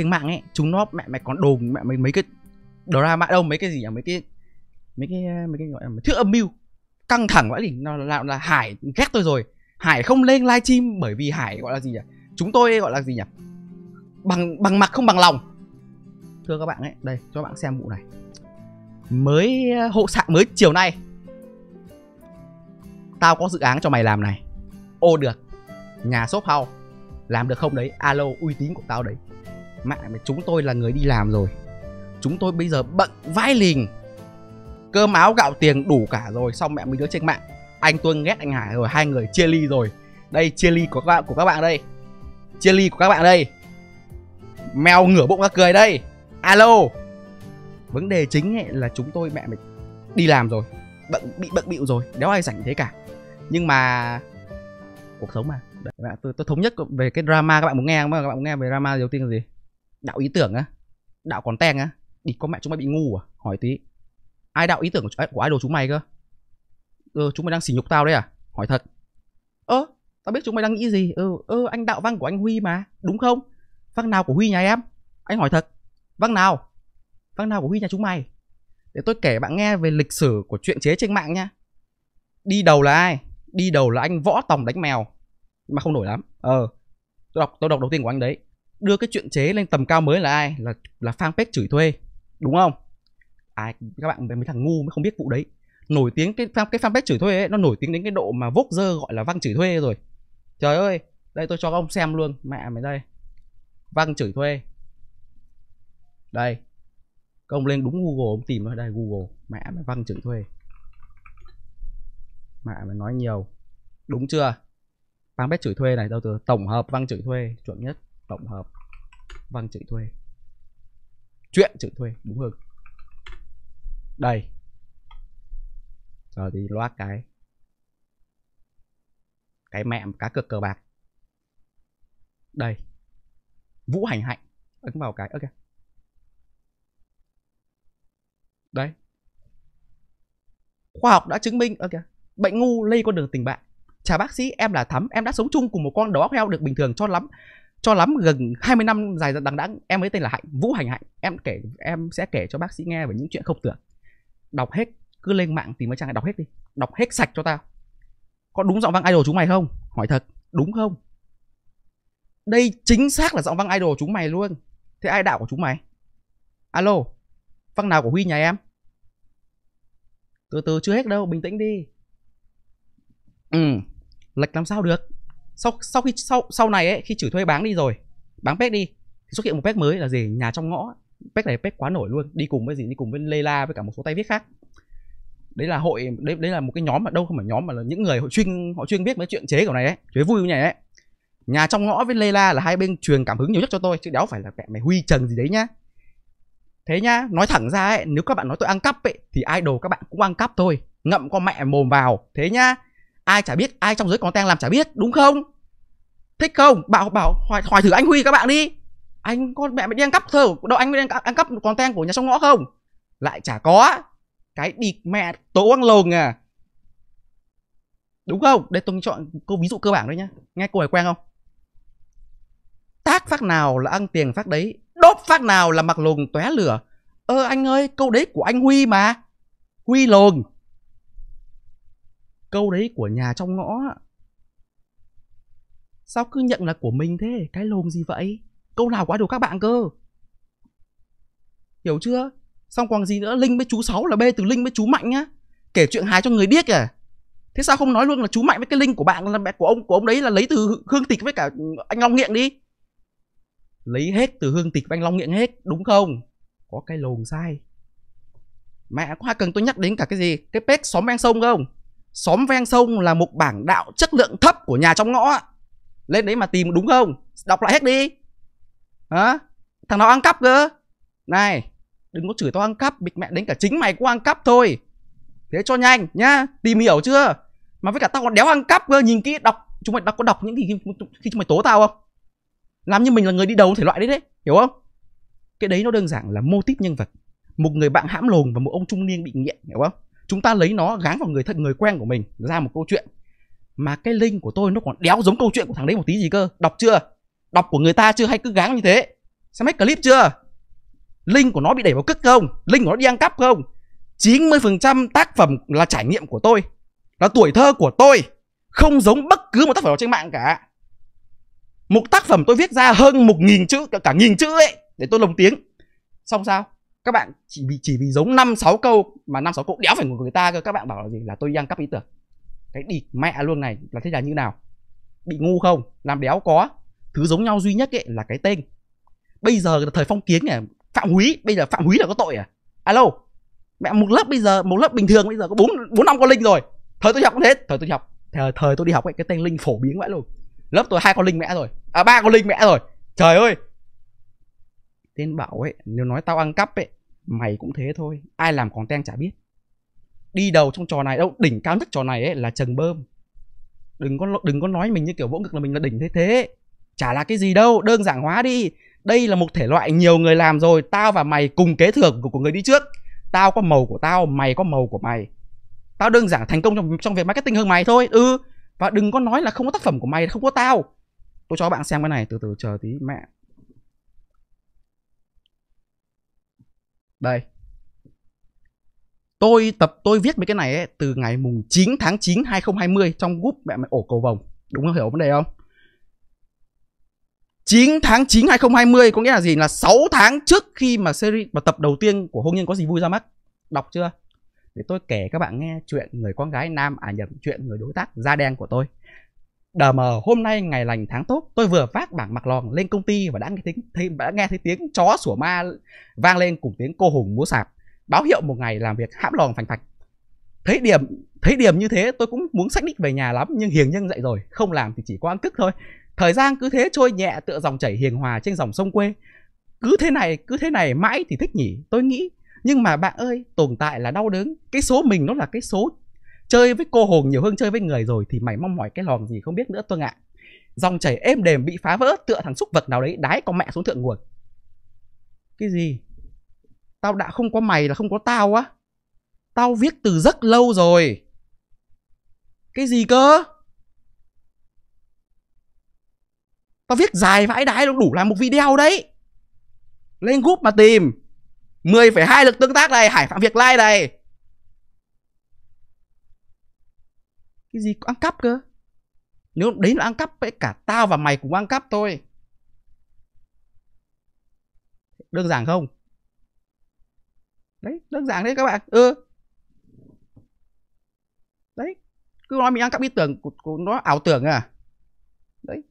trên mạng ấy chúng nó mẹ mày còn đồn mẹ mày mấy cái drama đâu mấy cái gì nhỉ mấy cái mấy cái mấy cái gọi là thuyết âm mưu căng thẳng quá thì nó là, là hải ghét tôi rồi hải không lên livestream bởi vì hải gọi là gì nhỉ chúng tôi gọi là gì nhỉ bằng bằng mặt không bằng lòng thưa các bạn ấy đây cho các bạn xem vụ này mới ờ, hộ sạn mới chiều nay tao có dự án cho mày làm này ô được nhà shop house làm được không đấy alo uy tín của tao đấy mẹ mà chúng tôi là người đi làm rồi chúng tôi bây giờ bận vai lình cơm áo gạo tiền đủ cả rồi xong mẹ mới đứa trên mạng anh tuân ghét anh hải rồi hai người chia ly rồi đây chia ly của các bạn của các bạn đây chia ly của các bạn đây mèo ngửa bụng ra cười đây alo vấn đề chính ấy là chúng tôi mẹ mình đi làm rồi bận bị bận bịu rồi đéo ai rảnh thế cả nhưng mà cuộc sống mà Đấy, tôi, tôi thống nhất về cái drama các bạn muốn nghe không các bạn muốn nghe về drama đầu tiên là gì đạo ý tưởng á đạo còn teng á đi có mẹ chúng mày bị ngu à hỏi tí ai đạo ý tưởng của, của idol chúng mày cơ ờ chúng mày đang xỉ nhục tao đấy à hỏi thật ơ ờ, tao biết chúng mày đang nghĩ gì ờ ơ ờ, anh đạo văn của anh huy mà đúng không văn nào của huy nhà em anh hỏi thật văn nào văn nào của huy nhà chúng mày để tôi kể bạn nghe về lịch sử của chuyện chế trên mạng nha đi đầu là ai đi đầu là anh võ tòng đánh mèo mà không nổi lắm ờ tôi đọc tôi đọc đầu tiên của anh đấy đưa cái chuyện chế lên tầm cao mới là ai là là fanpage chửi thuê đúng không ai các bạn mấy thằng ngu mới không biết vụ đấy nổi tiếng cái fan cái fanpage chửi thuê ấy nó nổi tiếng đến cái độ mà vốc dơ gọi là văng chửi thuê rồi trời ơi đây tôi cho ông xem luôn mẹ mày đây văng chửi thuê đây các ông lên đúng google ông tìm nó đây google mẹ mày văng chửi thuê mẹ mày nói nhiều đúng chưa fanpage chửi thuê này đâu từ tổng hợp văng chửi thuê chuẩn nhất tổng hợp văn chữ thuê chuyện chữ thuê đúng hơn đây rồi thì loát cái cái mẹ cá cược cờ bạc đây vũ hành hạnh ấn vào cái ok đấy khoa học đã chứng minh ok bệnh ngu lây con đường tình bạn chào bác sĩ em là thắm em đã sống chung cùng một con đó heo được bình thường cho lắm cho lắm gần 20 năm dài đằng đẵng em ấy tên là Hạnh Vũ Hành Hạnh em kể em sẽ kể cho bác sĩ nghe về những chuyện không tưởng đọc hết cứ lên mạng tìm mấy trang này đọc hết đi đọc hết sạch cho tao có đúng giọng vang idol chúng mày không hỏi thật đúng không đây chính xác là giọng vang idol chúng mày luôn thế ai đạo của chúng mày alo văng nào của huy nhà em từ từ chưa hết đâu bình tĩnh đi ừ lệch làm sao được sau sau khi sau sau này ấy khi chửi thuê bán đi rồi bán pec đi thì xuất hiện một pec mới là gì nhà trong ngõ pec này pec quá nổi luôn đi cùng với gì đi cùng với lê la với cả một số tay viết khác đấy là hội đấy đấy là một cái nhóm mà đâu không phải nhóm mà là những người họ chuyên họ chuyên viết mấy chuyện chế kiểu này ấy chế vui như này ấy nhà trong ngõ với lê la là hai bên truyền cảm hứng nhiều nhất cho tôi chứ đéo phải là mẹ mày huy trần gì đấy nhá thế nhá nói thẳng ra ấy nếu các bạn nói tôi ăn cắp ấy thì idol các bạn cũng ăn cắp thôi ngậm con mẹ mồm vào thế nhá ai chả biết ai trong giới con tang làm chả biết đúng không thích không bảo bảo hỏi, hỏi thử anh huy các bạn đi anh con mẹ mày đi ăn cắp thơ đâu anh mới ăn cắp con content của nhà sông ngõ không lại chả có cái địt mẹ tố quăng lồn à đúng không đây tôi chọn câu ví dụ cơ bản đấy nhá nghe cô này quen không tác phát nào là ăn tiền phát đấy đốt phát nào là mặc lồn tóe lửa ơ ờ, anh ơi câu đấy của anh huy mà huy lồn câu đấy của nhà trong ngõ Sao cứ nhận là của mình thế? Cái lồm gì vậy? Câu nào quá đủ các bạn cơ. Hiểu chưa? Xong còn gì nữa? Linh với chú Sáu là bê từ Linh với chú Mạnh nhá. Kể chuyện hài cho người biết kìa. À? Thế sao không nói luôn là chú Mạnh với cái Linh của bạn là mẹ của ông của ông đấy là lấy từ Hương Tịch với cả anh Long Nghiện đi. Lấy hết từ Hương Tịch và anh Long Nghiện hết, đúng không? Có cái lồm sai. Mẹ có cần tôi nhắc đến cả cái gì? Cái pet xóm ven sông không? Xóm ven sông là một bảng đạo chất lượng thấp của nhà trong ngõ lên đấy mà tìm đúng không đọc lại hết đi hả thằng nào ăn cắp cơ này đừng có chửi tao ăn cắp bịt mẹ đến cả chính mày cũng ăn cắp thôi thế cho nhanh nhá tìm hiểu chưa mà với cả tao còn đéo ăn cắp cơ nhìn kỹ đọc chúng mày đọc có đọc những gì khi chúng mày tố tao không làm như mình là người đi đầu thể loại đấy đấy hiểu không cái đấy nó đơn giản là mô típ nhân vật một người bạn hãm lồn và một ông trung niên bị nghiện hiểu không chúng ta lấy nó gán vào người thân người quen của mình ra một câu chuyện mà cái link của tôi nó còn đéo giống câu chuyện của thằng đấy một tí gì cơ đọc chưa đọc của người ta chưa hay cứ gắng như thế xem hết clip chưa link của nó bị đẩy vào cức không link của nó đi ăn cắp không 90% tác phẩm là trải nghiệm của tôi là tuổi thơ của tôi không giống bất cứ một tác phẩm nào trên mạng cả một tác phẩm tôi viết ra hơn một nghìn chữ cả, cả nghìn chữ ấy để tôi lồng tiếng xong sao các bạn chỉ vì chỉ vì giống năm sáu câu mà năm sáu câu đéo phải của người ta cơ các bạn bảo là gì là tôi đang cắp ý tưởng cái địt mẹ luôn này là thế là như nào bị ngu không làm đéo có thứ giống nhau duy nhất ấy là cái tên bây giờ là thời phong kiến này phạm húy bây giờ phạm húy là có tội à alo mẹ một lớp bây giờ một lớp bình thường bây giờ có bốn bốn năm con linh rồi thời tôi học cũng thế thời tôi học thời, thời tôi đi học ấy cái tên linh phổ biến vậy luôn lớp tôi hai con linh mẹ rồi à ba con linh mẹ rồi trời ơi tên bảo ấy nếu nói tao ăn cắp ấy mày cũng thế thôi ai làm còn teng chả biết đi đầu trong trò này đâu đỉnh cao nhất trò này ấy là trần bơm đừng có đừng có nói mình như kiểu vỗ ngực là mình là đỉnh thế thế chả là cái gì đâu đơn giản hóa đi đây là một thể loại nhiều người làm rồi tao và mày cùng kế thừa của, của người đi trước tao có màu của tao mày có màu của mày tao đơn giản thành công trong trong việc marketing hơn mày thôi ừ và đừng có nói là không có tác phẩm của mày không có tao tôi cho bạn xem cái này từ từ chờ tí mẹ đây Tôi tập tôi viết mấy cái này ấy, từ ngày mùng 9 tháng 9 2020 trong group mẹ mày ổ cầu vồng. Đúng không hiểu vấn đề không? 9 tháng 9 2020 có nghĩa là gì? Là 6 tháng trước khi mà series mà tập đầu tiên của Hôn Nhân Có Gì Vui ra mắt. Đọc chưa? Để tôi kể các bạn nghe chuyện người con gái nam à nhầm chuyện người đối tác da đen của tôi. Đờ mờ hôm nay ngày lành tháng tốt Tôi vừa phát bảng mặc lòn lên công ty Và đã nghe, thấy, thấy, đã nghe thấy tiếng chó sủa ma vang lên cùng tiếng cô hùng múa sạp báo hiệu một ngày làm việc hãm lòng phành phạch thấy điểm thấy điểm như thế tôi cũng muốn sách đích về nhà lắm nhưng hiền nhân dạy rồi không làm thì chỉ có ăn tức thôi thời gian cứ thế trôi nhẹ tựa dòng chảy hiền hòa trên dòng sông quê cứ thế này cứ thế này mãi thì thích nhỉ tôi nghĩ nhưng mà bạn ơi tồn tại là đau đớn cái số mình nó là cái số chơi với cô hồn nhiều hơn chơi với người rồi thì mày mong mỏi cái lòn gì không biết nữa tôi ạ dòng chảy êm đềm bị phá vỡ tựa thằng xúc vật nào đấy đái con mẹ xuống thượng nguồn cái gì Tao đã không có mày là không có tao á. Tao viết từ rất lâu rồi. Cái gì cơ? Tao viết dài vãi đái đủ làm một video đấy. Lên group mà tìm. 10,2 lượt tương tác này, Hải Phạm Việc Like này. Cái gì ăn cắp cơ? Nếu đấy là ăn cắp ấy, cả tao và mày cũng ăn cắp thôi. Đơn giản không? đấy đơn giản đấy các bạn ừ đấy cứ nói mình ăn cắp ý tưởng của, của nó ảo tưởng à đấy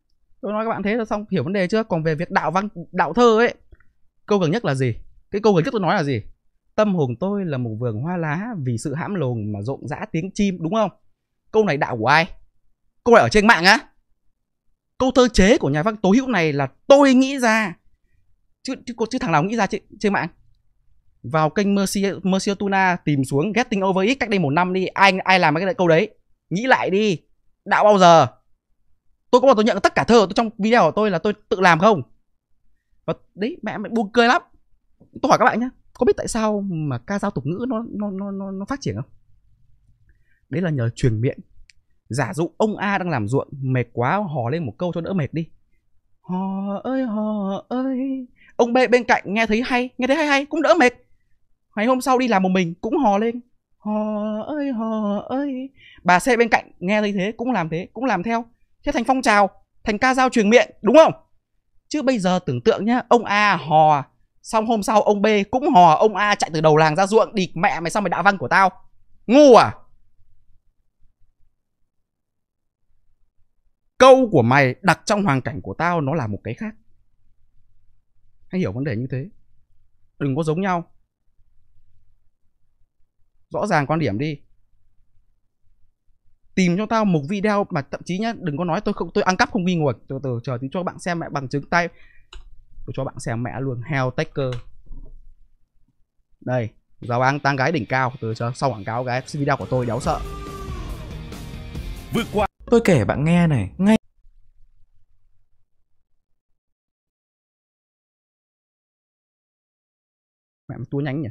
tôi nói các bạn thế là xong hiểu vấn đề chưa còn về việc đạo văn đạo thơ ấy câu gần nhất là gì cái câu gần nhất tôi nói là gì tâm hồn tôi là một vườn hoa lá vì sự hãm lồn mà rộn rã tiếng chim đúng không câu này đạo của ai câu này ở trên mạng á câu thơ chế của nhà văn tố hữu này là tôi nghĩ ra chứ chứ, chứ thằng nào nghĩ ra trên, trên mạng vào kênh Mercio, Mercio Tuna tìm xuống Getting Over It cách đây một năm đi ai ai làm cái câu đấy nghĩ lại đi đã bao giờ tôi có bảo tôi nhận tất cả thơ tôi trong video của tôi là tôi tự làm không và đấy mẹ mày buồn cười lắm tôi hỏi các bạn nhé có biết tại sao mà ca dao tục ngữ nó nó nó nó, nó phát triển không đấy là nhờ truyền miệng giả dụ ông a đang làm ruộng mệt quá hò lên một câu cho đỡ mệt đi hò ơi hò ơi ông b bên cạnh nghe thấy hay nghe thấy hay hay cũng đỡ mệt ngày hôm sau đi làm một mình cũng hò lên hò ơi hò ơi bà xe bên cạnh nghe thấy thế cũng làm thế cũng làm theo thế thành phong trào thành ca dao truyền miệng đúng không chứ bây giờ tưởng tượng nhá ông a hò xong hôm sau ông b cũng hò ông a chạy từ đầu làng ra ruộng địt mẹ mày sao mày đã văn của tao ngu à câu của mày đặt trong hoàn cảnh của tao nó là một cái khác hãy hiểu vấn đề như thế đừng có giống nhau rõ ràng quan điểm đi tìm cho tao một video mà thậm chí nhá đừng có nói tôi không tôi ăn cắp không ghi ngờ từ từ chờ tí cho bạn xem mẹ bằng chứng tay tôi cho bạn xem mẹ luôn heo taker đây giáo ăn tăng gái đỉnh cao từ chờ sau quảng cáo cái video của tôi đéo sợ vượt qua tôi kể bạn nghe này ngay mẹ tua nhánh nhỉ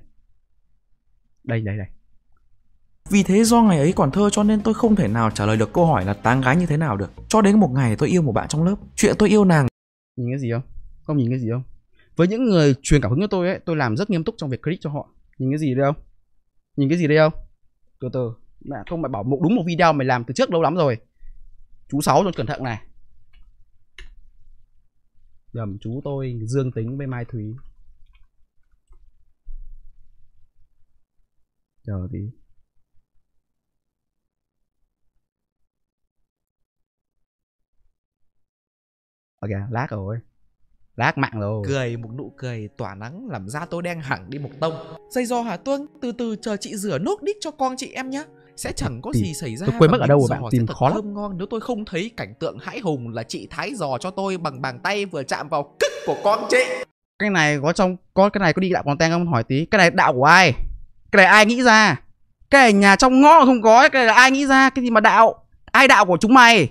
đây đây đây vì thế do ngày ấy còn thơ cho nên tôi không thể nào trả lời được câu hỏi là tán gái như thế nào được. Cho đến một ngày tôi yêu một bạn trong lớp. Chuyện tôi yêu nàng. Nhìn cái gì không? Không nhìn cái gì không? Với những người truyền cảm hứng cho tôi ấy, tôi làm rất nghiêm túc trong việc credit cho họ. Nhìn cái gì đây không? Nhìn cái gì đây không? Từ từ. Mẹ không mày bảo một đúng một video mày làm từ trước lâu lắm rồi. Chú sáu cho cẩn thận này. Nhầm chú tôi dương tính với Mai Thúy. Chờ tí. ok lát rồi lát mạng rồi cười một nụ cười tỏa nắng làm da tôi đen hẳn đi một tông dây do Hà tuân từ từ chờ chị rửa nốt đít cho con chị em nhé. sẽ chẳng có gì xảy ra tôi quên mất ở đâu rồi bạn tìm khó lắm ngon nếu tôi không thấy cảnh tượng hãi hùng là chị thái giò cho tôi bằng bàn tay vừa chạm vào cức của con chị cái này có trong có cái này có đi đạo content không hỏi tí cái này đạo của ai cái này ai nghĩ ra cái này nhà trong ngõ không có cái này là ai nghĩ ra cái gì mà đạo ai đạo của chúng mày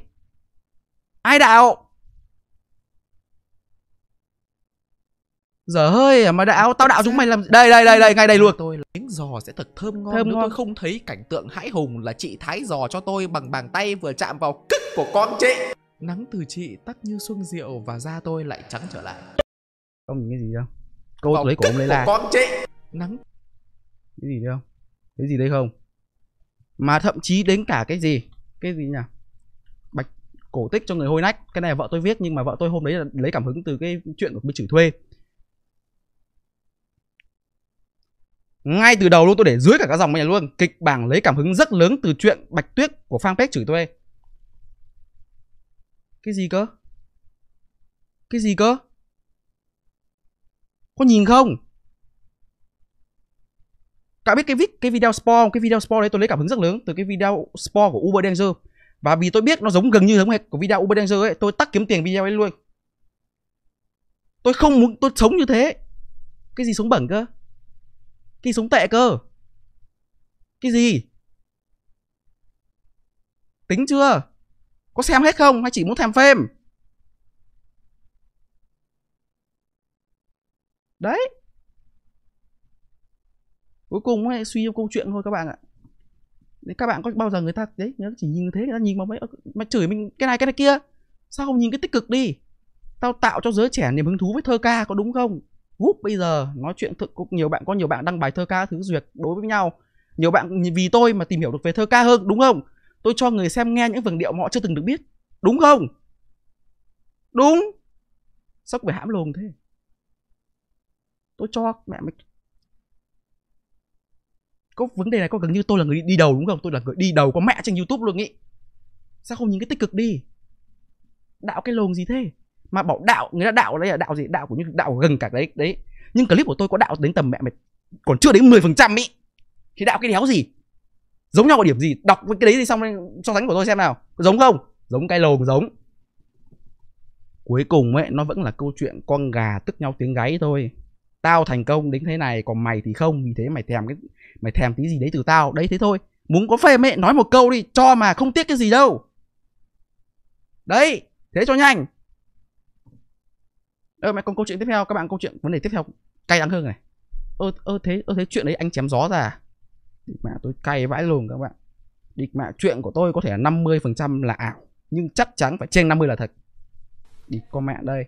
ai đạo Giờ ơi mà đạo tao đạo chúng mày làm đây đây đây đây ngay đây luôn. Tôi là miếng giò sẽ thật thơm ngon thơm nếu ngon. tôi không thấy cảnh tượng hãi hùng là chị thái giò cho tôi bằng bàn tay vừa chạm vào cức của con chị. Nắng từ chị tắt như xuân rượu và da tôi lại trắng trở lại. Không nhìn cái gì đâu. Cô lấy cổ lấy là Con chị. Nắng. Cái gì không Cái gì đây không? Mà thậm chí đến cả cái gì? Cái gì nhỉ? Bạch cổ tích cho người hôi nách. Cái này vợ tôi viết nhưng mà vợ tôi hôm đấy là lấy cảm hứng từ cái chuyện của bên chửi thuê ngay từ đầu luôn tôi để dưới cả các dòng này luôn kịch bản lấy cảm hứng rất lớn từ chuyện bạch tuyết của fanpage chửi tôi cái gì cơ cái gì cơ có nhìn không cả biết cái vid cái video spoil cái video spoil đấy tôi lấy cảm hứng rất lớn từ cái video spoil của uber danger và vì tôi biết nó giống gần như giống hệt của video uber danger ấy tôi tắt kiếm tiền video ấy luôn tôi không muốn tôi sống như thế cái gì sống bẩn cơ Đi súng tệ cơ Cái gì Tính chưa Có xem hết không hay chỉ muốn thèm phim Đấy Cuối cùng ấy, suy cho câu chuyện thôi các bạn ạ các bạn có bao giờ người ta đấy người chỉ nhìn thế người ta nhìn mà mấy mà chửi mình cái này cái này kia sao không nhìn cái tích cực đi tao tạo cho giới trẻ niềm hứng thú với thơ ca có đúng không group bây giờ nói chuyện thực cũng nhiều bạn có nhiều bạn đăng bài thơ ca thứ duyệt đối với nhau nhiều bạn vì tôi mà tìm hiểu được về thơ ca hơn đúng không tôi cho người xem nghe những vần điệu mà họ chưa từng được biết đúng không đúng sốc về hãm lồn thế tôi cho mẹ mày có vấn đề này có gần như tôi là người đi đầu đúng không tôi là người đi đầu có mẹ trên youtube luôn ý sao không nhìn cái tích cực đi đạo cái lồn gì thế mà bảo đạo người ta đạo đấy là đạo gì đạo của những đạo gần cả đấy đấy nhưng clip của tôi có đạo đến tầm mẹ mày còn chưa đến 10% phần trăm ý thì đạo cái đéo gì giống nhau ở điểm gì đọc cái đấy thì xong so sánh của tôi xem nào giống không giống cái lồn giống cuối cùng ấy nó vẫn là câu chuyện con gà tức nhau tiếng gáy thôi tao thành công đến thế này còn mày thì không vì thế mày thèm cái mày thèm tí gì đấy từ tao đấy thế thôi muốn có phê mẹ nói một câu đi cho mà không tiếc cái gì đâu đấy thế cho nhanh ơ mẹ con câu chuyện tiếp theo các bạn câu chuyện vấn đề tiếp theo cay đắng hơn này ơ ơ thế ơ thế chuyện đấy anh chém gió ra mà tôi cay vãi lùng các bạn địch mạ chuyện của tôi có thể là 50% là ảo nhưng chắc chắn phải trên 50 là thật đi con mẹ đây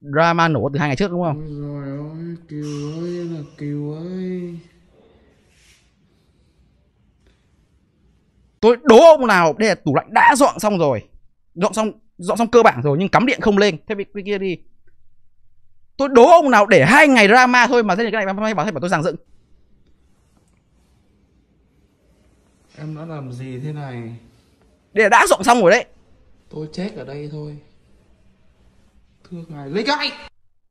drama nổ từ hai ngày trước đúng không Ôi rồi ơi kiều ơi là kiều ơi tôi đố ông nào đây là tủ lạnh đã dọn xong rồi dọn xong dọn xong cơ bản rồi nhưng cắm điện không lên thế bị kia đi tôi đố ông nào để hai ngày drama thôi mà thế này cái này may bảo thầy bảo tôi giảng dựng em đã làm gì thế này đây đã rộng xong rồi đấy tôi chết ở đây thôi thưa ngài lấy cái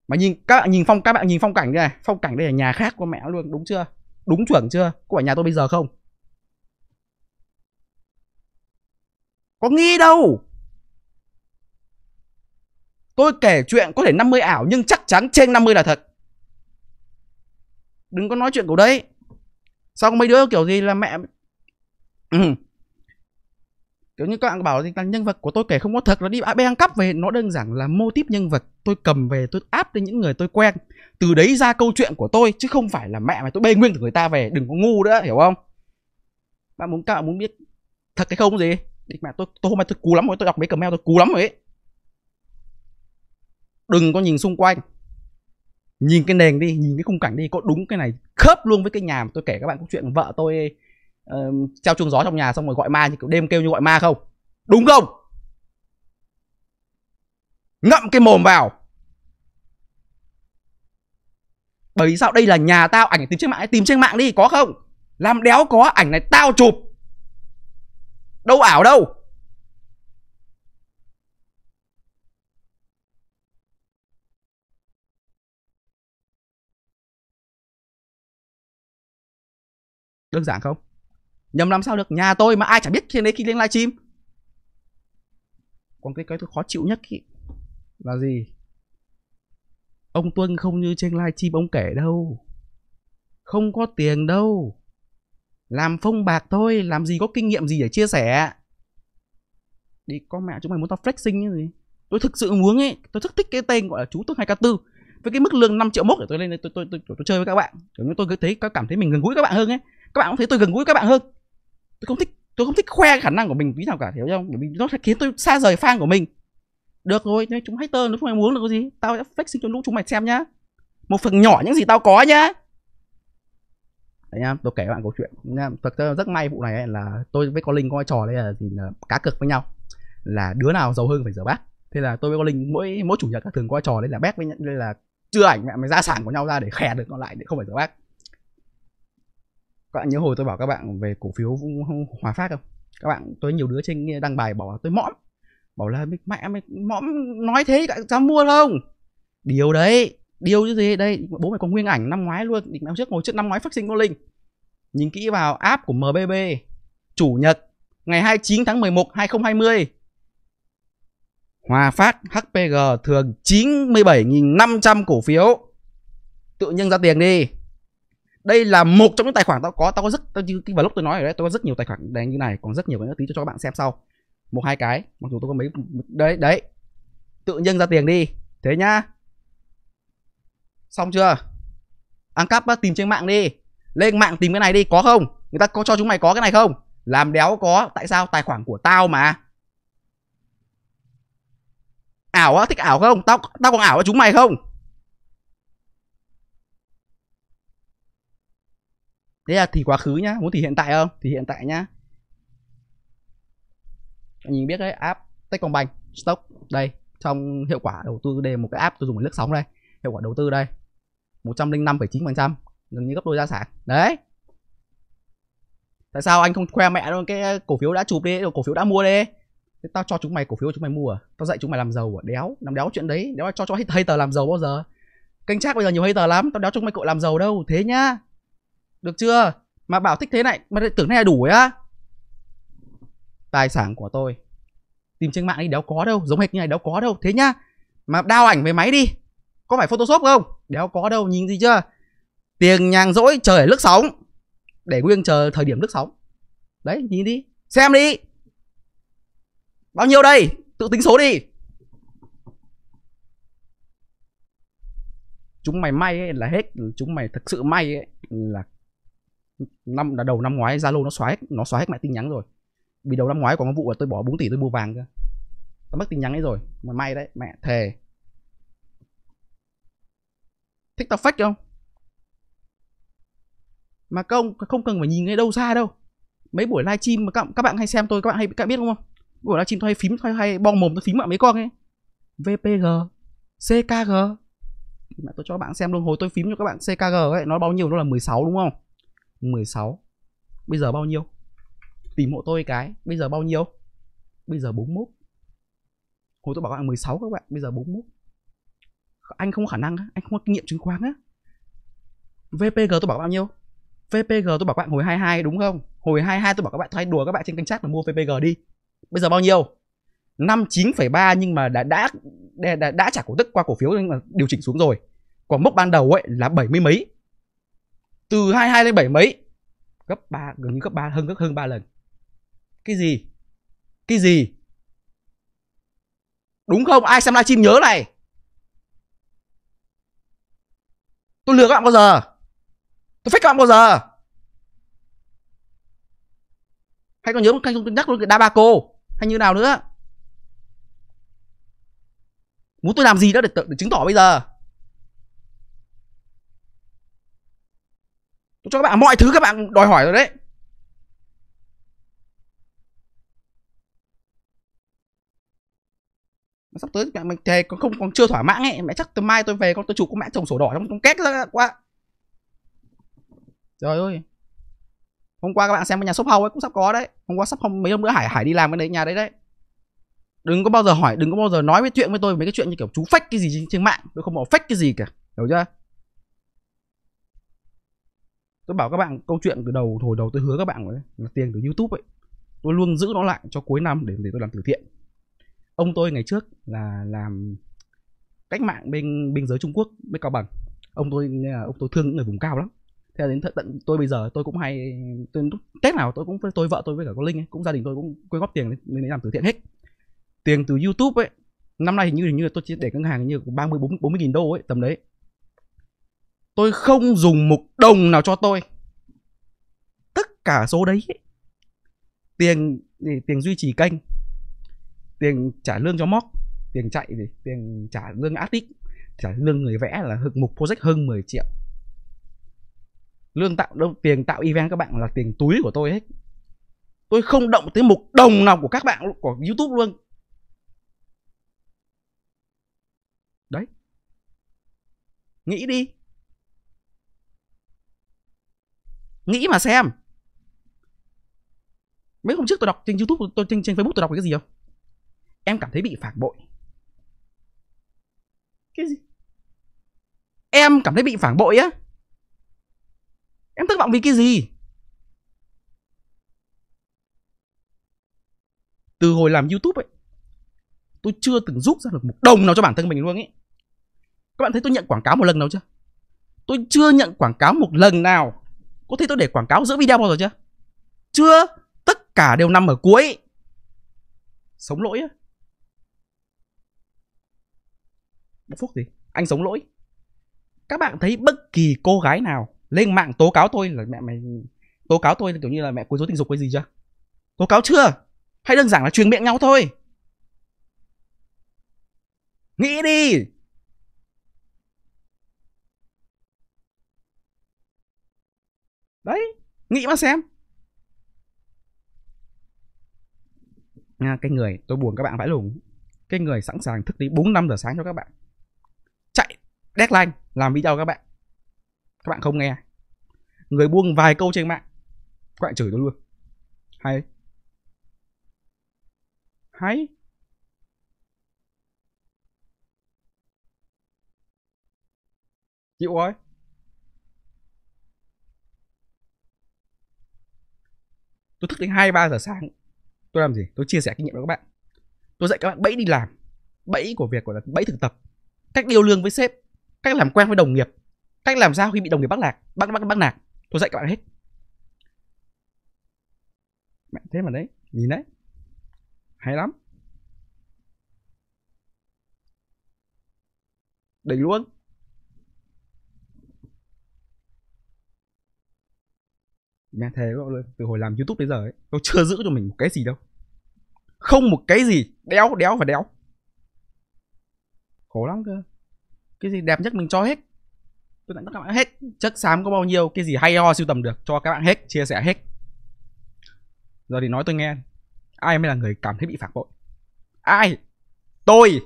mà nhìn các bạn nhìn phong các bạn nhìn phong cảnh đây này phong cảnh đây là nhà khác của mẹ luôn đúng chưa đúng chuẩn chưa của nhà tôi bây giờ không có nghi đâu Tôi kể chuyện có thể 50 ảo nhưng chắc chắn trên 50 là thật. Đừng có nói chuyện của đấy. sao mấy đứa kiểu gì là mẹ... Ừ. Kiểu như các bạn bảo là nhân vật của tôi kể không có thật là đi bê ăn cắp về nó đơn giản là mô típ nhân vật tôi cầm về tôi áp lên những người tôi quen từ đấy ra câu chuyện của tôi chứ không phải là mẹ mà tôi bê nguyên từ người ta về đừng có ngu nữa hiểu không bạn muốn các bạn muốn biết thật hay không gì định mẹ tôi tôi hôm nay tôi cú lắm rồi tôi đọc mấy comment tôi cú lắm rồi ấy đừng có nhìn xung quanh nhìn cái nền đi nhìn cái khung cảnh đi có đúng cái này khớp luôn với cái nhà mà tôi kể các bạn câu chuyện vợ tôi uh, treo chuông gió trong nhà xong rồi gọi ma như kiểu đêm kêu như gọi ma không đúng không ngậm cái mồm vào bởi vì sao đây là nhà tao ảnh tìm trên mạng tìm trên mạng đi có không làm đéo có ảnh này tao chụp đâu ảo đâu đơn giản không nhầm làm sao được nhà tôi mà ai chả biết trên đấy khi lên livestream còn cái cái tôi khó chịu nhất ý, là gì ông tuân không như trên livestream ông kể đâu không có tiền đâu làm phong bạc thôi làm gì có kinh nghiệm gì để chia sẻ đi con mẹ chúng mày muốn tao flexing như gì tôi thực sự muốn ấy tôi rất thích cái tên gọi là chú tôi hai k tư với cái mức lương 5 triệu mốt để tôi lên đây tôi tôi, tôi tôi tôi chơi với các bạn kiểu như tôi cứ thấy cảm thấy mình gần gũi các bạn hơn ấy các bạn cũng thấy tôi gần gũi các bạn hơn tôi không thích tôi không thích khoe khả năng của mình tí nào cả hiểu không mình nó sẽ khiến tôi xa rời fan của mình được rồi nên chúng hater nó không ai muốn được cái gì tao sẽ fake sinh cho lũ chúng mày xem nhá một phần nhỏ những gì tao có nhá anh em tôi kể bạn câu chuyện nha thật ra rất may vụ này ấy, là tôi với con linh có trò đấy là gì là cá cược với nhau là đứa nào giàu hơn phải rửa bát thế là tôi với con linh mỗi mỗi chủ nhật các thường coi trò đấy là bét với là chưa ảnh mẹ mày ra sản của nhau ra để khè được còn lại để không phải rửa bát các bạn nhớ hồi tôi bảo các bạn về cổ phiếu hòa phát không các bạn tôi nhiều đứa trên đăng bài bảo tôi mõm bảo là mẹ mày mõm nói thế các cháu mua không điều đấy điều như gì đây bố mày còn nguyên ảnh năm ngoái luôn định năm trước ngồi trước năm ngoái phát sinh con linh nhìn kỹ vào app của mbb chủ nhật ngày 29 tháng 11 2020 Hòa Phát HPG thường 97.500 cổ phiếu. Tự nhiên ra tiền đi đây là một trong những tài khoản tao có tao có rất tao như cái blog tôi nói ở đấy tao có rất nhiều tài khoản đèn như này còn rất nhiều cái nữa tí cho, cho các bạn xem sau một hai cái mặc dù tôi có mấy đấy đấy tự nhân ra tiền đi thế nhá xong chưa ăn cắp tìm trên mạng đi lên mạng tìm cái này đi có không người ta có cho chúng mày có cái này không làm đéo có tại sao tài khoản của tao mà ảo á thích ảo không tao tao còn ảo với chúng mày không đấy là thì quá khứ nhá muốn thì hiện tại không thì hiện tại nhá anh nhìn biết đấy app Techcombank stock đây trong hiệu quả đầu tư đây một cái app tôi dùng để lướt sóng đây hiệu quả đầu tư đây 105,9% gần như gấp đôi giá sản đấy tại sao anh không khoe mẹ luôn cái cổ phiếu đã chụp đi cổ phiếu đã mua đi Thế tao cho chúng mày cổ phiếu chúng mày mua à? Tao dạy chúng mày làm giàu à? Đéo, làm đéo chuyện đấy. Đéo cho cho hater làm giàu bao giờ. Kênh chắc bây giờ nhiều hater lắm, tao đéo chúng mày cậu làm giàu đâu. Thế nhá. Được chưa? Mà bảo thích thế này, mà lại tưởng này là đủ á. Tài sản của tôi. Tìm trên mạng đi đéo có đâu, giống hệt như này đéo có đâu. Thế nhá. Mà đao ảnh về máy đi. Có phải Photoshop không? Đéo có đâu, nhìn gì chưa? Tiền nhàng rỗi trời lướt sóng. Để nguyên chờ thời điểm lướt sóng. Đấy, nhìn đi. Xem đi. Bao nhiêu đây? Tự tính số đi. Chúng mày may ấy là hết, chúng mày thực sự may ấy là năm là đầu năm ngoái Zalo nó xóa hết, nó xóa hết mọi tin nhắn rồi vì đầu năm ngoái có một vụ là tôi bỏ 4 tỷ tôi mua vàng cơ tôi mất tin nhắn ấy rồi mà may đấy mẹ thề thích tao fake không mà các ông không cần phải nhìn ngay đâu xa đâu mấy buổi livestream mà các, các bạn hay xem tôi các bạn hay các bạn biết không buổi livestream tôi hay phím tôi hay bong mồm tôi phím mạng mấy con ấy vpg ckg thì mà tôi cho các bạn xem luôn hồi tôi phím cho các bạn ckg ấy nó bao nhiêu nó là 16 đúng không 16 Bây giờ bao nhiêu? Tìm hộ tôi cái Bây giờ bao nhiêu? Bây giờ 41 Hồi tôi bảo các bạn 16 các bạn Bây giờ 41 Anh không có khả năng Anh không có kinh nghiệm chứng khoán á VPG tôi bảo bao nhiêu? VPG tôi bảo các bạn hồi 22 đúng không? Hồi 22 tôi bảo các bạn thay đùa các bạn trên kênh chat là mua VPG đi. Bây giờ bao nhiêu? 59,3 nhưng mà đã đã đã, đã, đã trả cổ tức qua cổ phiếu nhưng mà điều chỉnh xuống rồi. Còn mốc ban đầu ấy là 70 mấy từ 22 lên bảy mấy gấp ba gần như gấp ba hơn gấp hơn ba lần cái gì cái gì đúng không ai xem livestream nhớ này tôi lừa các bạn bao giờ tôi fake các bạn bao giờ hay còn nhớ một kênh nhắc luôn cái đa ba cô hay như nào nữa muốn tôi làm gì đó để, để chứng tỏ bây giờ Tôi cho các bạn mọi thứ các bạn đòi hỏi rồi đấy. sắp tới mẹ mình thề còn không còn chưa thỏa mãn ấy, mẹ chắc từ mai tôi về con tôi chụp con mẹ chồng sổ đỏ trong con két ra quá. Trời ơi. Hôm qua các bạn xem cái nhà shop house ấy cũng sắp có đấy. Hôm qua sắp không mấy hôm nữa Hải Hải đi làm cái đấy nhà đấy đấy. Đừng có bao giờ hỏi, đừng có bao giờ nói với chuyện với tôi mấy cái chuyện như kiểu chú fake cái gì trên mạng, tôi không bảo fake cái gì cả. Hiểu chưa? tôi bảo các bạn câu chuyện từ đầu hồi đầu tôi hứa các bạn ấy, là tiền từ youtube ấy tôi luôn giữ nó lại cho cuối năm để để tôi làm từ thiện ông tôi ngày trước là làm cách mạng bên biên giới trung quốc bên cao bằng ông tôi ông tôi thương những người vùng cao lắm thế đến tận tôi bây giờ tôi cũng hay tôi, tết nào tôi cũng tôi vợ tôi với cả cô linh ấy, cũng gia đình tôi cũng quyên góp tiền nên làm từ thiện hết tiền từ youtube ấy năm nay hình như hình như là tôi chỉ để ngân hàng như ba mươi bốn mươi nghìn đô ấy tầm đấy tôi không dùng một đồng nào cho tôi tất cả số đấy tiền tiền duy trì kênh tiền trả lương cho móc tiền chạy gì tiền trả lương artist trả lương người vẽ là hực mục project hơn 10 triệu lương tạo đâu tiền tạo event các bạn là tiền túi của tôi hết tôi không động tới một đồng nào của các bạn của youtube luôn đấy nghĩ đi nghĩ mà xem mấy hôm trước tôi đọc trên youtube tôi trên, trên facebook tôi đọc cái gì không em cảm thấy bị phản bội cái gì em cảm thấy bị phản bội á em thất vọng vì cái gì từ hồi làm youtube ấy tôi chưa từng rút ra được một đồng nào cho bản thân mình luôn ấy các bạn thấy tôi nhận quảng cáo một lần nào chưa tôi chưa nhận quảng cáo một lần nào có thấy tôi để quảng cáo giữa video bao giờ chưa? Chưa, tất cả đều nằm ở cuối. Sống lỗi á. Bốc phúc gì? Anh sống lỗi. Các bạn thấy bất kỳ cô gái nào lên mạng tố cáo tôi là mẹ mày tố cáo tôi là kiểu như là mẹ quấy rối tình dục cái gì chưa? Tố cáo chưa? Hay đơn giản là truyền miệng nhau thôi. Nghĩ đi, đấy nghĩ mà xem nha cái người tôi buồn các bạn phải lùng cái người sẵn sàng thức đi 4 năm giờ sáng cho các bạn chạy deadline làm video các bạn các bạn không nghe người buông vài câu trên mạng các bạn chửi tôi luôn hay hay chịu rồi tôi thức đến hai ba giờ sáng tôi làm gì tôi chia sẻ kinh nghiệm với các bạn tôi dạy các bạn bẫy đi làm bẫy của việc gọi là bẫy thực tập cách điều lương với sếp cách làm quen với đồng nghiệp cách làm sao khi bị đồng nghiệp bắt lạc bắt bắt bắt nạt tôi dạy các bạn hết mẹ thế mà đấy nhìn đấy hay lắm đỉnh luôn nhà thế từ hồi làm youtube đến giờ ấy nó chưa giữ cho mình một cái gì đâu không một cái gì đéo đéo và đéo khổ lắm cơ cái gì đẹp nhất mình cho hết tôi tặng các bạn hết chất xám có bao nhiêu cái gì hay ho siêu tầm được cho các bạn hết chia sẻ hết giờ thì nói tôi nghe ai mới là người cảm thấy bị phản bội ai tôi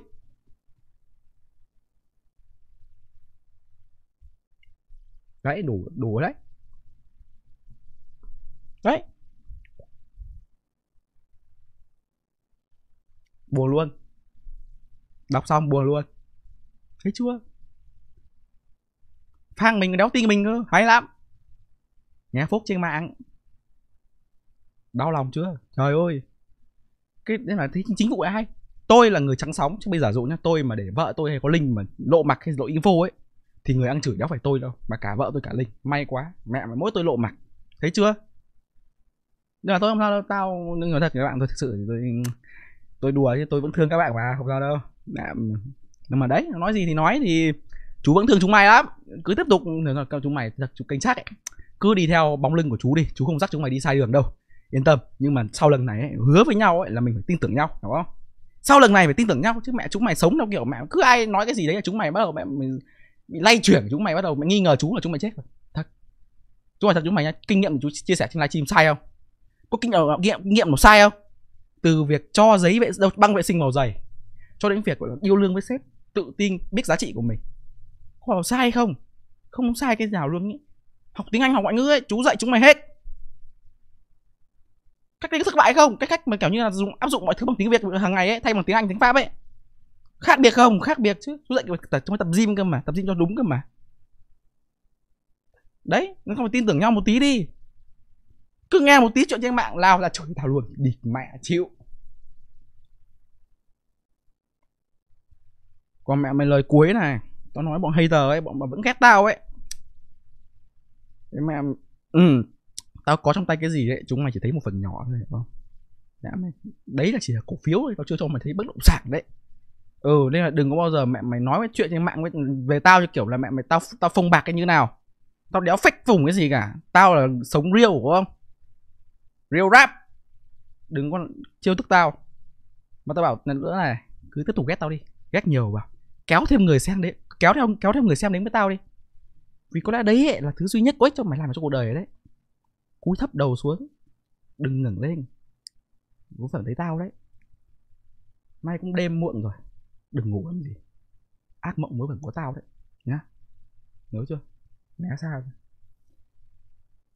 đấy đủ đủ đấy đấy buồn luôn đọc xong buồn luôn thấy chưa phang mình đéo tin mình cơ hay lắm nhà phúc trên mạng đau lòng chưa trời ơi cái đấy là thấy chính vụ ai tôi là người trắng sóng chứ bây giờ dụ nhá tôi mà để vợ tôi hay có linh mà lộ mặt hay lộ info ấy thì người ăn chửi đéo phải tôi đâu mà cả vợ tôi cả linh may quá mẹ mà mỗi tôi lộ mặt thấy chưa nhưng mà tôi không sao đâu tao nhưng nói thật các bạn tôi thực sự tôi tôi đùa chứ tôi vẫn thương các bạn mà không sao đâu nhưng mà đấy nói gì thì nói thì chú vẫn thương chúng mày lắm cứ tiếp tục các chúng mày thật chú cảnh sát ấy cứ đi theo bóng lưng của chú đi chú không dắt chúng mày đi sai đường đâu yên tâm nhưng mà sau lần này ấy, hứa với nhau ấy là mình phải tin tưởng nhau đúng không sau lần này phải tin tưởng nhau chứ mẹ chúng mày sống đâu kiểu mẹ cứ ai nói cái gì đấy là chúng mày bắt đầu mẹ bị lay chuyển chúng mày bắt đầu mẹ nghi ngờ chú là chúng mày chết rồi thật chúng mày thật chúng mày nhá kinh nghiệm chú chia sẻ trên livestream sai không có kinh nghiệm kinh nghiệm nó sai không từ việc cho giấy vệ băng vệ sinh màu giày cho đến việc yêu lương với sếp tự tin biết giá trị của mình có bảo sai không không sai cái nào luôn ý học tiếng anh học ngoại ngữ ấy chú dạy chúng mày hết cách đấy có thất bại không cái cách mà kiểu như là dùng áp dụng mọi thứ bằng tiếng việt hàng ngày ấy thay bằng tiếng anh tiếng pháp ấy khác biệt không khác biệt chứ chú dạy tập chúng tập gym cơ mà tập gym cho đúng cơ mà đấy nó không phải tin tưởng nhau một tí đi cứ nghe một tí chuyện trên mạng lao ra chửi thảo luôn địt mẹ chịu còn mẹ mày lời cuối này tao nói bọn hater ấy bọn mà vẫn ghét tao ấy thế mẹ ừ tao có trong tay cái gì đấy chúng mày chỉ thấy một phần nhỏ thôi không đã dạ mày đấy là chỉ là cổ phiếu thôi tao chưa cho mày thấy bất động sản đấy ừ nên là đừng có bao giờ mẹ mày nói cái chuyện trên mạng về tao như kiểu là mẹ mày tao tao phong bạc cái như nào tao đéo phách vùng cái gì cả tao là sống real đúng không real rap đừng có chiêu tức tao mà tao bảo lần nữa này cứ tiếp tục ghét tao đi ghét nhiều vào kéo thêm người xem đấy kéo theo kéo thêm người xem đến với tao đi vì có lẽ đấy ấy, là thứ duy nhất có ích cho mày làm cho cuộc đời đấy cúi thấp đầu xuống đừng ngẩng lên có phải thấy tao đấy mai cũng đêm muộn rồi đừng ngủ làm gì ác mộng mới phải của tao đấy nhá nhớ chưa né xa rồi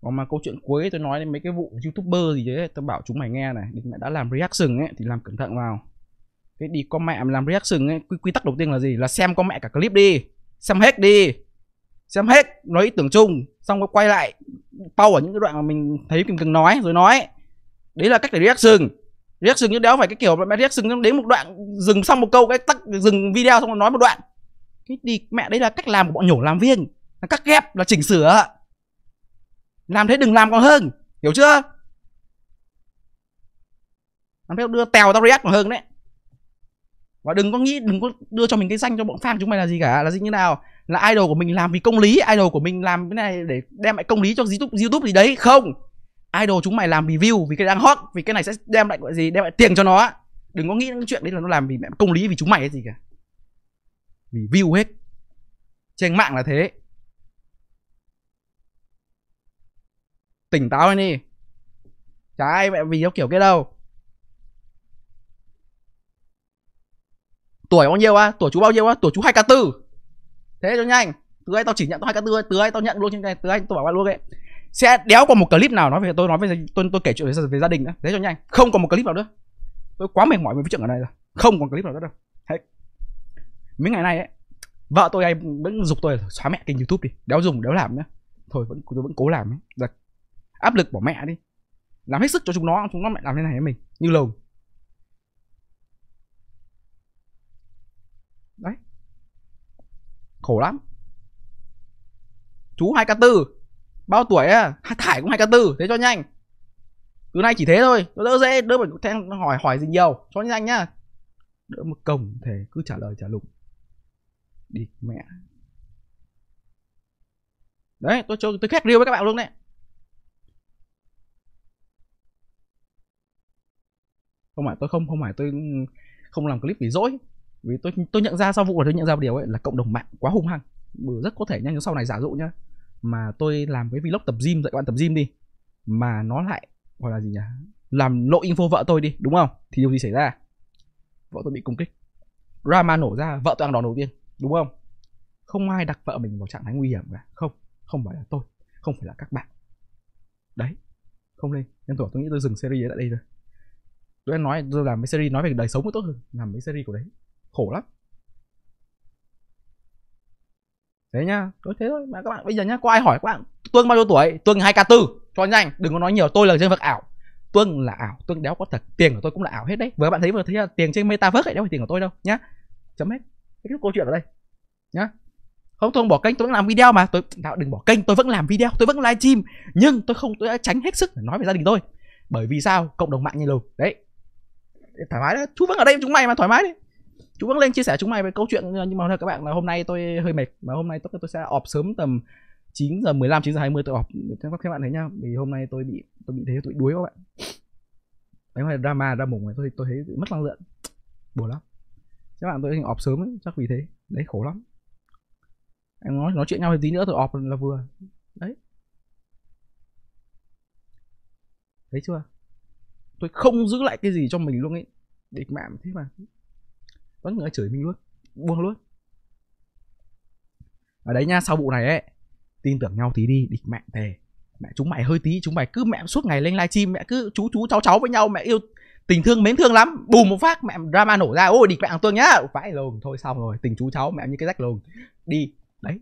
còn mà câu chuyện cuối tôi nói đến mấy cái vụ youtuber gì đấy tôi bảo chúng mày nghe này định mẹ đã làm reaction ấy thì làm cẩn thận vào cái đi con mẹ làm reaction ấy quy, quy tắc đầu tiên là gì là xem con mẹ cả clip đi xem hết đi xem hết nói ý tưởng chung xong rồi quay lại pau ở những cái đoạn mà mình thấy mình cần nói rồi nói đấy là cách để reaction reaction như đéo phải cái kiểu mẹ reaction đến một đoạn dừng xong một câu cái tắt dừng video xong rồi nói một đoạn cái đi mẹ đấy là cách làm của bọn nhổ làm viên là cắt ghép là chỉnh sửa làm thế đừng làm còn hơn hiểu chưa làm thế đưa tèo tao react còn hơn đấy và đừng có nghĩ đừng có đưa cho mình cái danh cho bọn fan chúng mày là gì cả là gì như nào là idol của mình làm vì công lý idol của mình làm cái này để đem lại công lý cho youtube youtube gì đấy không idol chúng mày làm vì view vì cái đang hot vì cái này sẽ đem lại gọi gì đem lại tiền cho nó đừng có nghĩ những chuyện đấy là nó làm vì công lý vì chúng mày hay gì cả vì view hết trên mạng là thế tỉnh táo lên đi chả ai mẹ vì nó kiểu cái đâu tuổi bao nhiêu á tuổi chú bao nhiêu á tuổi chú hai k tư thế cho nhanh từ đây tao chỉ nhận tao hai k tư từ đây tao nhận luôn trên này từ anh tao bảo luôn ấy, sẽ đéo còn một clip nào nói về tôi nói về tôi tôi, kể chuyện về, về gia đình nữa thế cho nhanh không còn một clip nào nữa tôi quá mệt mỏi với chuyện ở này rồi không còn clip nào nữa đâu Đấy. mấy ngày nay ấy vợ tôi hay vẫn giục tôi là xóa mẹ kênh youtube đi đéo dùng đéo làm nữa thôi vẫn tôi vẫn cố làm ấy Được áp lực bỏ mẹ đi làm hết sức cho chúng nó chúng nó mẹ làm thế này với mình như lồng. đấy khổ lắm chú hai k tư bao tuổi á thải cũng hai k tư thế cho nhanh từ nay chỉ thế thôi nó đỡ dễ đỡ phải hỏi hỏi gì nhiều cho nhanh nhá đỡ một cổng thế cứ trả lời trả lục đi mẹ đấy tôi cho tôi khét riêu với các bạn luôn đấy không phải tôi không không phải tôi ừ, không làm clip vì dỗi vì tôi tôi nhận ra sau vụ này tôi nhận ra một điều ấy là cộng đồng mạng quá hung hăng ừ, rất có thể nhanh sau này giả dụ nhá mà tôi làm cái vlog tập gym dạy các bạn tập gym đi mà nó lại gọi là gì nhỉ làm lộ info vợ tôi đi đúng không thì điều gì xảy ra vợ tôi bị công kích drama nổ ra vợ tôi ăn đòn đầu tiên đúng không không ai đặt vợ mình vào trạng thái nguy hiểm cả không không phải là tôi không phải là các bạn đấy không lên nhân tổ tôi nghĩ tôi dừng series lại đây rồi tôi em nói tôi làm mấy series nói về đời sống mới tốt hơn làm mấy series của đấy khổ lắm thế nhá tôi thế thôi mà các bạn bây giờ nhá có ai hỏi các bạn tuân bao nhiêu tuổi tuân hai k tư cho nhanh đừng có nói nhiều tôi là nhân vật ảo tuân là ảo tuân đéo có thật tiền của tôi cũng là ảo hết đấy với bạn thấy vừa thấy là tiền trên metaverse ấy đéo phải tiền của tôi đâu nhá chấm hết cái câu chuyện ở đây nhá không tôi không bỏ kênh tôi vẫn làm video mà tôi nào đừng bỏ kênh tôi vẫn làm video tôi vẫn livestream nhưng tôi không tôi đã tránh hết sức để nói về gia đình tôi bởi vì sao cộng đồng mạng như lù đấy thoải mái đấy chú vẫn ở đây chúng mày mà thoải mái đi chú vẫn lên chia sẻ chúng mày về câu chuyện nhưng mà các bạn là hôm nay tôi hơi mệt mà hôm nay tôi tôi sẽ họp sớm tầm 9 giờ 15 9 giờ 20 tôi họp các các bạn thấy nhá vì hôm nay tôi bị tôi bị thế tụi đuối các bạn đấy là drama ra mùng này tôi tôi thấy mất năng lượng buồn lắm các bạn tôi họp sớm ấy, chắc vì thế đấy khổ lắm em nói nói chuyện nhau thì tí nữa tôi họp là vừa đấy thấy chưa tôi không giữ lại cái gì cho mình luôn ấy địch mạng thế mà vẫn người chửi mình luôn buông luôn ở đấy nha sau vụ này ấy tin tưởng nhau tí đi địch mẹ thề mẹ chúng mày hơi tí chúng mày cứ mẹ suốt ngày lên livestream mẹ cứ chú chú cháu cháu với nhau mẹ yêu tình thương mến thương lắm bùm một phát mẹ drama nổ ra ôi địch mẹ tôi nhá phải lồn thôi xong rồi tình chú cháu mẹ như cái rách lồn đi đấy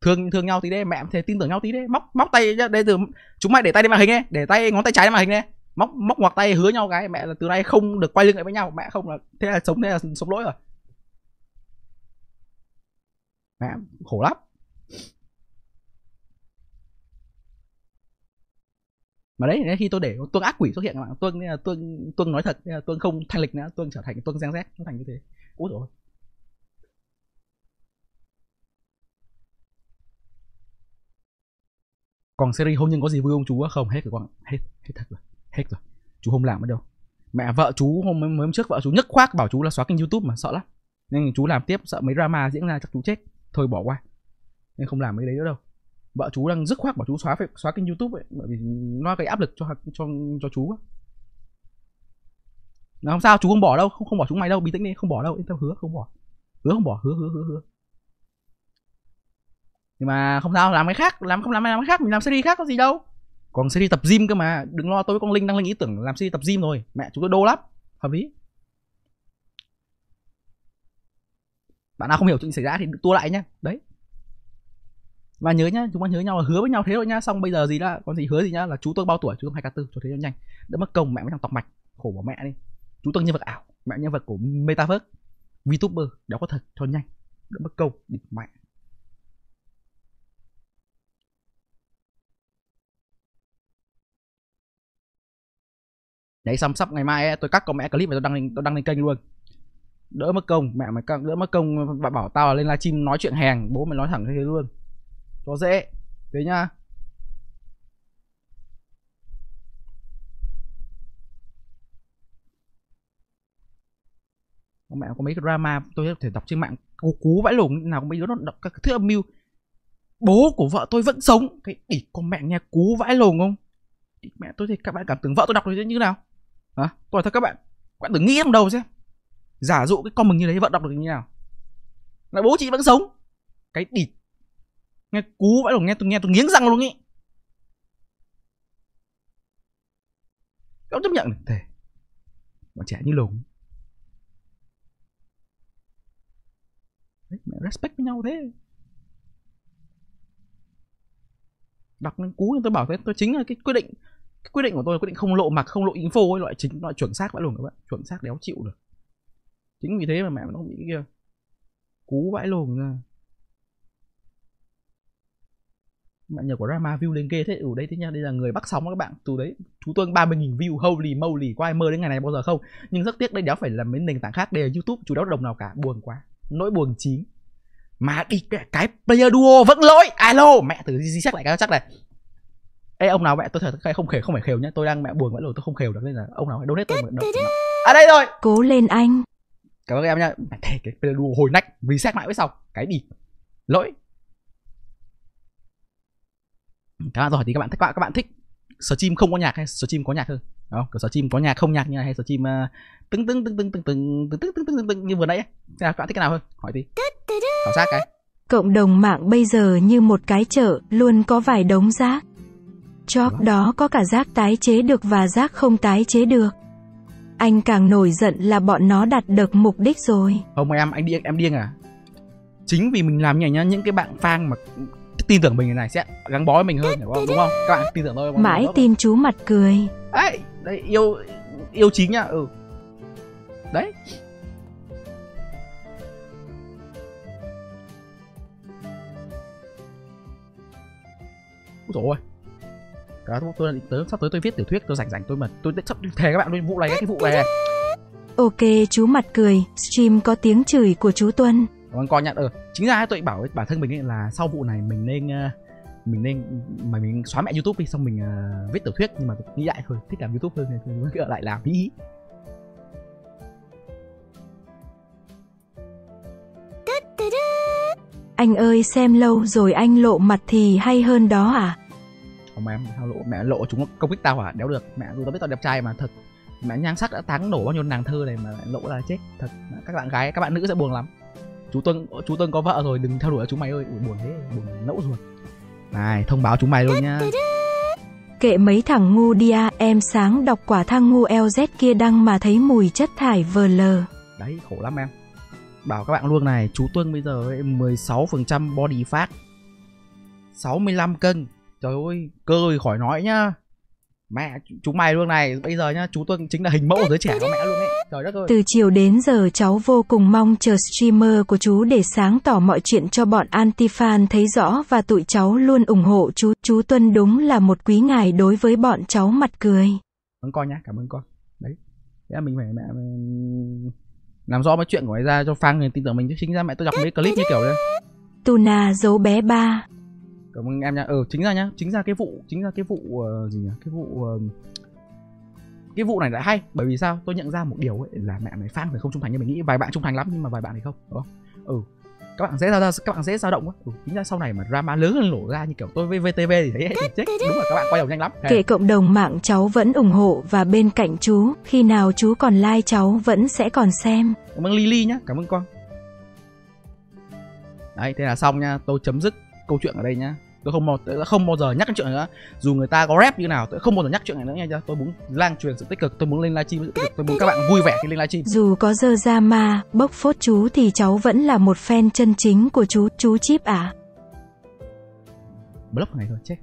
thương thương nhau tí đấy mẹ thề tin tưởng nhau tí đấy móc móc tay đây từ chúng mày để tay lên màn hình ấy để tay ngón tay trái lên màn hình này móc móc ngoặc tay hứa nhau cái mẹ là từ nay không được quay lưng lại với nhau mẹ không là thế là sống thế là sống lỗi rồi mẹ khổ lắm mà đấy khi tôi để tuân ác quỷ xuất hiện các bạn tuân là tuân tuân nói thật tuân không thanh lịch nữa tuân trở thành tuân giang rét nó thành như thế úi rồi còn series hôn nhân có gì vui ông chú không hết rồi con hết hết thật rồi hết rồi chú không làm nữa đâu mẹ vợ chú hôm mới hôm trước vợ chú nhất khoác bảo chú là xóa kênh youtube mà sợ lắm nên chú làm tiếp sợ mấy drama diễn ra chắc chú chết thôi bỏ qua nên không làm mấy đấy nữa đâu vợ chú đang dứt khoát bảo chú xóa phải xóa kênh youtube ấy, bởi vì nó gây áp lực cho cho cho chú ấy. Nó không sao chú không bỏ đâu không không bỏ chúng mày đâu bình tĩnh đi không bỏ đâu yên tâm hứa không bỏ hứa không bỏ hứa hứa hứa hứa nhưng mà không sao làm cái khác làm không làm làm cái khác mình làm series khác có gì đâu còn đi tập gym cơ mà đừng lo tôi với con linh đang linh ý tưởng làm series tập gym rồi mẹ chúng tôi đô lắm hợp lý bạn nào không hiểu chuyện xảy ra thì tua lại nhá đấy và nhớ nhá chúng ta nhớ nhau là hứa với nhau thế rồi nhá xong bây giờ gì đó còn gì hứa gì nhá là chú tôi bao tuổi chú tôi hai k tư cho thế cho nhanh đỡ mất công mẹ mới thằng tọc mạch khổ bỏ mẹ đi chú tôi nhân vật ảo mẹ nhân vật của metaverse youtuber đéo có thật cho nhanh đỡ mất công địt mẹ đấy xăm sắp ngày mai ấy, tôi cắt con mẹ clip và tôi đăng lên tôi đăng lên kênh luôn đỡ mất công mẹ mày đỡ mất công và bảo tao là lên livestream nói chuyện hàng bố mày nói thẳng thế luôn cho dễ thế nhá mẹ có mấy drama tôi có thể đọc trên mạng cú cú vãi lủng nào có mấy đứa nó đọc các thứ âm mưu bố của vợ tôi vẫn sống cái ỉ con mẹ nghe cú vãi lùng không mẹ tôi thì các bạn cảm tưởng vợ tôi đọc được như thế nào đó, tôi thật các bạn Bạn tưởng nghĩ trong đầu xem Giả dụ cái con mình như đấy vận động được như nào Là bố chị vẫn sống Cái địt Nghe cú vãi đồng nghe tôi nghe tôi nghiến răng luôn ý Không chấp nhận được Thề Bọn trẻ như lùng mẹ respect với nhau thế Đọc lên cú tôi bảo thế Tôi chính là cái quyết định quyết định của tôi là quyết định không lộ mặt không lộ info ấy loại chính loại chuẩn xác vãi luôn các bạn chuẩn xác đéo chịu được chính vì thế mà mẹ nó bị kia cú vãi lồn ra mẹ nhờ của drama view lên ghê thế ở đây thế nha đây là người bắt sóng các bạn từ đấy chú tôi 30.000 view holy moly có ai mơ đến ngày này bao giờ không nhưng rất tiếc đây đéo phải là mấy nền tảng khác đây là youtube chú đéo đồng nào cả buồn quá nỗi buồn chín mà đi cái, player duo vẫn lỗi alo mẹ thử di, di, lại di, chắc này Ê ông nào mẹ tôi thật không khều không phải khều nhá, tôi đang mẹ buồn mẹ rồi tôi không khều được nên là ông nào hãy donate tôi một À đây rồi. Cố lên anh. Cảm ơn em nhá. Mẹ thề cái đùa hồi nách xét lại với sau Cái gì? Lỗi. Các bạn rồi thì các bạn thích các bạn, các bạn thích stream không có nhạc hay stream có nhạc hơn? Đó, kiểu stream có nhạc không nhạc như này hay stream uh, từng từng từng từng từng từng từng từng tưng tưng tưng như vừa nãy nào các bạn thích cái nào hơn? Hỏi đi. Khảo sát cái. Cộng đồng mạng bây giờ như một cái chợ, luôn có vài đống rác. Job đó có cả rác tái chế được và rác không tái chế được. Anh càng nổi giận là bọn nó đạt được mục đích rồi. Không em, anh điên, em điên à? Chính vì mình làm nhảy nhá, những cái bạn phang mà tin tưởng mình này sẽ gắn bó với mình hơn đúng không? Đúng không? Các bạn tin tưởng tôi. Mãi tin chú mặt cười. Đấy, đấy yêu yêu chính nhá. Ừ. Đấy. Ôi trời ơi đó tôi định tới sắp tới tôi viết tiểu thuyết tôi rảnh rảnh tôi mà tôi sắp thề các bạn luôn vụ này cái vụ này ok chú mặt cười stream có tiếng chửi của chú tuân còn vâng, coi nhận ờ ừ. chính ra tôi bảo bản thân mình là sau vụ này mình nên ờ, mình nên mà mình xóa mẹ youtube đi xong mình uh, viết tiểu thuyết nhưng mà nghĩ lại thôi thích làm youtube hơn thì mới lại làm ý anh ơi xem lâu rồi anh lộ mặt thì hay hơn đó à còn em sao lộ mẹ lộ chúng công kích tao à đéo được mẹ dù tao biết tao đẹp trai mà thật mẹ nhan sắc đã táng nổ bao nhiêu nàng thơ này mà mẹ lộ là chết thật mẹ, các bạn gái các bạn nữ sẽ buồn lắm chú tuân chú tuân có vợ rồi đừng theo đuổi chúng mày ơi Ủa, buồn thế buồn nẫu ruột này thông báo chúng mày luôn nhá kệ mấy thằng ngu dia à, em sáng đọc quả thang ngu lz kia đăng mà thấy mùi chất thải vờ lờ đấy khổ lắm em bảo các bạn luôn này chú tuân bây giờ ấy, 16% body fat 65 cân trời ơi cơ thì khỏi nói nhá mẹ chú mày luôn này bây giờ nhá chú tuân chính là hình mẫu của giới trẻ của mẹ luôn ấy trời đất ơi từ chiều đến giờ cháu vô cùng mong chờ streamer của chú để sáng tỏ mọi chuyện cho bọn anti fan thấy rõ và tụi cháu luôn ủng hộ chú chú tuân đúng là một quý ngài đối với bọn cháu mặt cười cảm ơn con nhá cảm ơn con đấy thế là mình phải mẹ mình... làm rõ mấy chuyện của ấy ra cho fan người tin tưởng mình chứ chính ra mẹ tôi đọc mấy clip như kiểu đây Tuna giấu bé ba cảm ơn em nha ờ ừ, chính ra nhá chính ra cái vụ chính ra cái vụ uh, gì nhỉ cái vụ uh, cái vụ này lại hay bởi vì sao tôi nhận ra một điều ấy là mẹ mày phang phải không trung thành như mình nghĩ vài bạn trung thành lắm nhưng mà vài bạn thì không đúng không ừ các bạn dễ ra các bạn dễ dao động quá ừ, tính ra sau này mà drama lớn hơn nổ ra như kiểu tôi với VTV thì thấy thì chết đúng là các bạn quay đầu nhanh lắm kể cộng đồng mạng cháu vẫn ủng hộ và bên cạnh chú khi nào chú còn like cháu vẫn sẽ còn xem cảm ơn Lily nhá cảm ơn con đấy thế là xong nha tôi chấm dứt câu chuyện ở đây nhá tôi không bao tôi không bao giờ nhắc cái chuyện này nữa dù người ta có rap như nào tôi không bao giờ nhắc chuyện này nữa nha cho tôi muốn lan truyền sự tích cực tôi muốn lên livestream sự tích cực tôi muốn các bạn vui vẻ khi lên livestream dù có dơ ra ma bốc phốt chú thì cháu vẫn là một fan chân chính của chú chú chip à block này thôi chết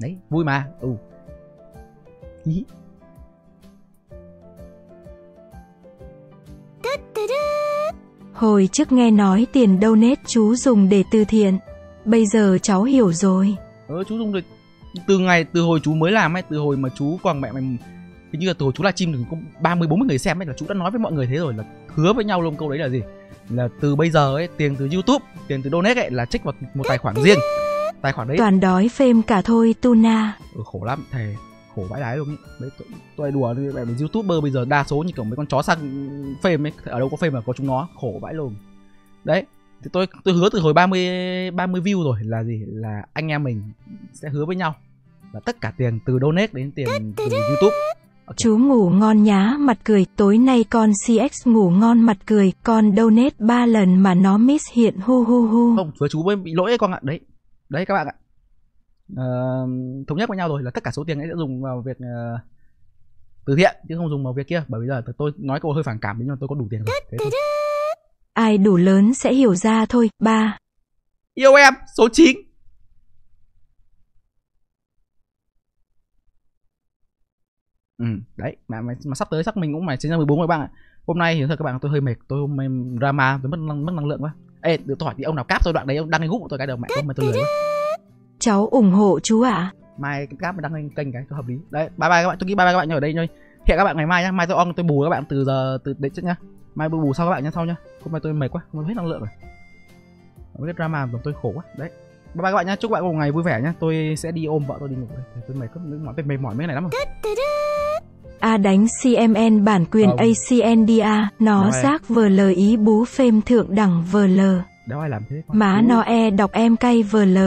đấy vui mà ừ Hồi trước nghe nói tiền đâu nết chú dùng để từ thiện. Bây giờ cháu hiểu rồi. Ừ, chú dùng để... Từ ngày, từ hồi chú mới làm ấy, từ hồi mà chú còn mẹ mày... Hình như là từ hồi chú là chim được cũng 30-40 người xem ấy là chú đã nói với mọi người thế rồi là hứa với nhau luôn câu đấy là gì? Là từ bây giờ ấy, tiền từ Youtube, tiền từ Donate ấy là trích vào một tài khoản riêng. Tài khoản đấy... Toàn đói phêm cả thôi, Tuna. Ừ, khổ lắm, thề khổ vãi đái luôn ý mấy tôi đùa mẹ mấy youtuber bây giờ đa số như kiểu mấy con chó săn phêm ấy ở đâu có phêm mà có chúng nó khổ vãi luôn. đấy thì tôi tôi hứa từ hồi 30 30 view rồi là gì là anh em mình sẽ hứa với nhau là tất cả tiền từ donate đến tiền từ YouTube. Okay. Chú ngủ ngon nhá, mặt cười, tối nay con CX ngủ ngon mặt cười, con donate 3 lần mà nó miss hiện hu hu hu. Không, với chú mới bị lỗi ấy con ạ. Đấy. Đấy các bạn ạ. Ờ, thống nhất với nhau rồi là tất cả số tiền ấy sẽ dùng vào việc uh, từ thiện chứ không dùng vào việc kia bởi vì giờ tôi nói câu hơi phản cảm nhưng mà tôi có đủ tiền rồi Thế thôi. ai đủ lớn sẽ hiểu ra thôi ba yêu em số 9 Ừ, đấy mà, mà, mà sắp tới chắc mình cũng phải sinh ra 14 rồi bạn ạ hôm nay thì thật các bạn tôi hơi mệt tôi hôm nay drama tôi mất mất năng lượng quá ê được tôi hỏi thì ông nào cáp tôi đoạn đấy ông đăng cái gúc tôi cái đầu mẹ tôi mà tôi lười quá cháu ủng hộ chú ạ à. mai cáp đăng lên kênh cái hợp lý đấy bye bye các bạn tôi nghĩ bye bye các bạn nhớ ở đây thôi hẹn các bạn ngày mai nhá mai tôi on tôi bù các bạn từ giờ từ đấy trước nhá mai bù bù sau các bạn nhá sau nhá hôm nay tôi mệt quá không hết năng lượng rồi không biết drama làm tôi khổ quá đấy bye bye các bạn nhá chúc các bạn một ngày vui vẻ nhá tôi sẽ đi ôm vợ tôi đi ngủ đây tôi mệt quá mệt mệt mỏi mấy cái này lắm rồi A à đánh CMN bản quyền Không. ACNDA, nó Nói rác vờ vl ý bú phêm thượng đẳng vờ vl. Đâu ai làm thế? Má nó e đọc em cay vờ vl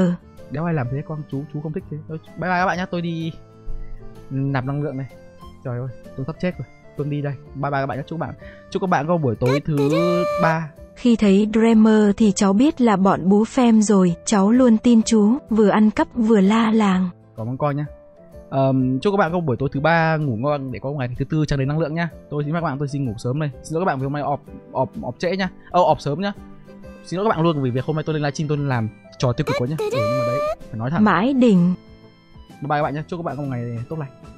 đéo ai làm thế con chú chú không thích thế thôi bye bye các bạn nhá tôi đi nạp năng lượng này trời ơi tôi sắp chết rồi tôi đi đây bye bye các bạn nhé chúc bạn chúc các bạn có buổi tối thứ ba khi thấy Dreamer thì cháu biết là bọn bú phim rồi, cháu luôn tin chú, vừa ăn cắp vừa la làng. Cảm ơn con nhé. Um, chúc các bạn có buổi tối thứ ba ngủ ngon để có ngày thứ tư tràn đầy năng lượng nhá. Tôi xin các bạn tôi xin ngủ sớm đây. Xin lỗi các bạn vì hôm nay ọp ọp ọp trễ nhá. ờ, ọp sớm nhá. Xin lỗi các bạn luôn vì việc hôm nay tôi lên livestream tôi làm trò tiêu cực quá nhá ừ, nhưng mà đấy phải nói thẳng mãi đình, bye bye các bạn nhé chúc các bạn có một ngày tốt lành